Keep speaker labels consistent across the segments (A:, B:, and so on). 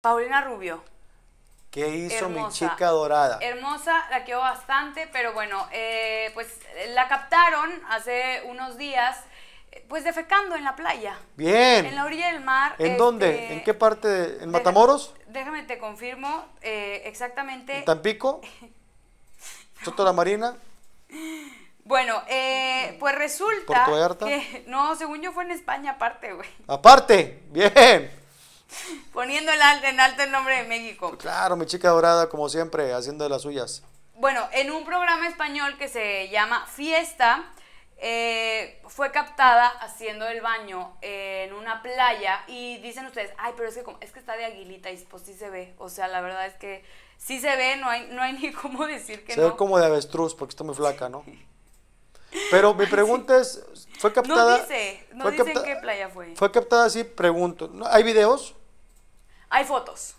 A: Paulina Rubio.
B: ¿Qué hizo mi chica dorada?
A: Hermosa, la quedó bastante, pero bueno, eh, pues la captaron hace unos días, pues defecando en la playa.
B: Bien. En la
A: orilla del mar. ¿En dónde? Este,
B: ¿En qué parte? ¿En Matamoros?
A: Déjame, te confirmo eh, exactamente.
B: Tampico? ¿Soto la Marina?
A: Bueno, eh, pues resulta. Que, no, según yo fue en España aparte, güey.
B: ¿Aparte? Bien.
A: Poniendo en alto, en alto el nombre de México. Pues
B: claro, mi chica dorada, como siempre, haciendo de las suyas.
A: Bueno, en un programa español que se llama Fiesta, eh, fue captada haciendo el baño en una playa y dicen ustedes, ay, pero es que, como, es que está de aguilita y pues sí se ve. O sea, la verdad es que sí se ve, no hay, no hay ni cómo decir que no. Se ve
B: como de avestruz porque está muy flaca, ¿no? Pero mi pregunta es, ¿fue captada? No
A: dice, no dice en qué playa fue.
B: Fue captada, así pregunto. ¿Hay videos?
A: Hay fotos.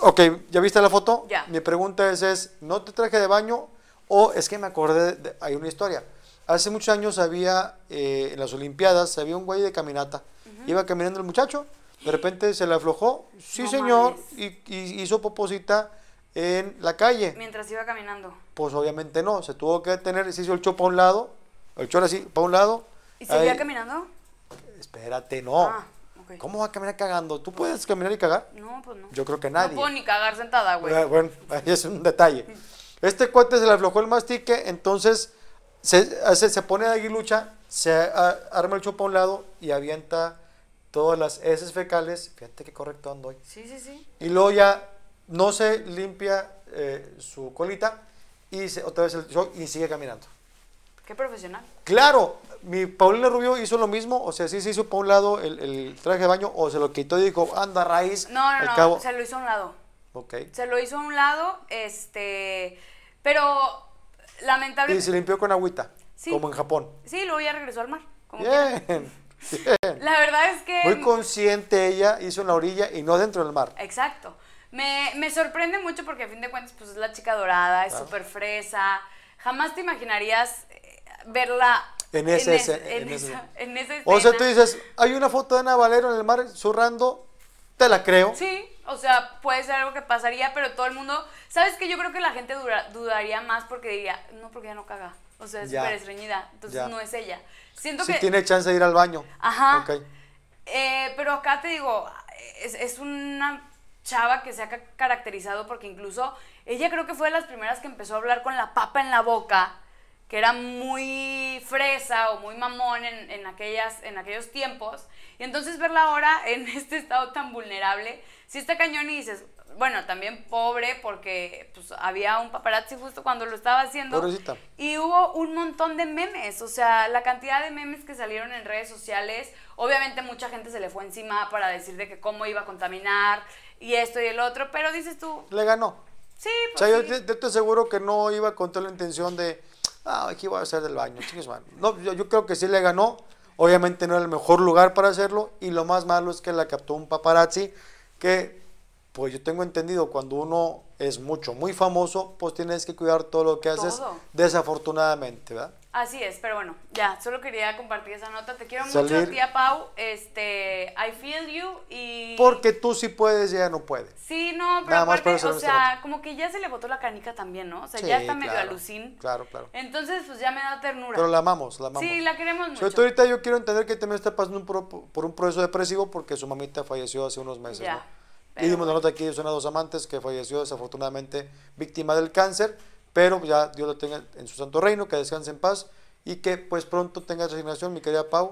B: Ok, ¿ya viste la foto? Ya. Mi pregunta es, es ¿no te traje de baño? O es que me acordé, hay una historia. Hace muchos años había, eh, en las Olimpiadas, había un güey de caminata. Iba caminando el muchacho, de repente se le aflojó, sí señor, y, hizo poposita en la calle.
A: Mientras iba caminando.
B: Pues obviamente no, se tuvo que tener, se hizo el chopo a un lado, el chor así, para un lado. ¿Y seguía caminando? Espérate, no. Ah. ¿Cómo va a caminar cagando? ¿Tú puedes caminar y cagar? No, pues no. Yo creo que nadie. No puedo ni
A: cagar sentada, güey. Eh,
B: bueno, ahí es un detalle. Este cuate se le aflojó el mastique, entonces se, pone de aguilucha, se arma el chupa a un lado y avienta todas las heces fecales. Fíjate que correcto ando hoy. Sí, sí, sí. Y luego ya no se limpia eh, su colita y se, otra vez el y sigue caminando. Qué profesional. Claro, mi Paulina Rubio hizo lo mismo, o sea, sí se hizo para un lado el, traje de baño o se lo quitó y dijo, anda raíz. No, no, no, cabo. se
A: lo hizo a un lado. Ok. Se lo hizo a un lado, este, pero lamentablemente... Y se
B: limpió con agüita, como en Japón.
A: Sí, luego ya regresó al mar.
B: Bien. La
A: verdad es que... Muy
B: consciente ella, hizo en la orilla y no dentro del mar.
A: Exacto. Me, sorprende mucho porque a fin de cuentas, pues es la chica dorada, es súper fresa. Jamás te imaginarías verla en, ese, en, O sea, tú dices,
B: hay una foto de Navalero en el mar zurrando, te la creo.
A: Sí, o sea, puede ser algo que pasaría, pero todo el mundo, ¿sabes que Yo creo que la gente dudaría más porque diría, no, porque ya no caga. O sea, es súper estreñida, entonces no es ella. Siento tiene chance
B: de ir al baño. Ajá.
A: Eh, pero acá te digo, es, es una chava que se ha caracterizado porque incluso ella creo que fue de las primeras que empezó a hablar con la papa en la boca que era muy fresa o muy mamón en, aquellas, en aquellos tiempos. Y entonces verla ahora en este estado tan vulnerable, si sí está cañón y dices, bueno, también pobre porque pues, había un paparazzi justo cuando lo estaba haciendo. Pobrecita. Y hubo un montón de memes, o sea, la cantidad de memes que salieron en redes sociales, obviamente mucha gente se le fue encima para decir de que cómo iba a contaminar y esto y el otro, pero dices tú... Le ganó. Sí, pues, O sea, pues
B: yo te aseguro que no iba con toda la intención de ah, aquí voy a hacer del baño, chicos, No, yo, creo que sí le ganó. Obviamente no era el mejor lugar para hacerlo. Y lo más malo es que la captó un paparazzi que, pues yo tengo entendido, cuando uno es mucho, muy famoso, pues tienes que cuidar todo lo que haces, desafortunadamente, ¿verdad?
A: Así es, pero bueno, ya, solo quería compartir esa nota. Te quiero mucho, tía Pau. Este, I feel you y. Porque
B: tú sí puedes, ya no puedes.
A: Sí, no, pero Nada aparte, o sea, como que ya se le botó la canica también, ¿no? O sea, ya está medio alucín. Claro, claro. Entonces, pues ya me da ternura. Pero la
B: amamos, la amamos. Sí, la
A: queremos mucho. Sobre todo ahorita
B: yo quiero entender que también está pasando por un proceso depresivo porque su mamita falleció hace unos meses, ya, ¿no? Y dimos la nota aquí de Dos Amantes que falleció desafortunadamente víctima del cáncer pero ya Dios lo tenga en su santo reino, que descanse en paz y que pues pronto tenga resignación, mi querida Pau,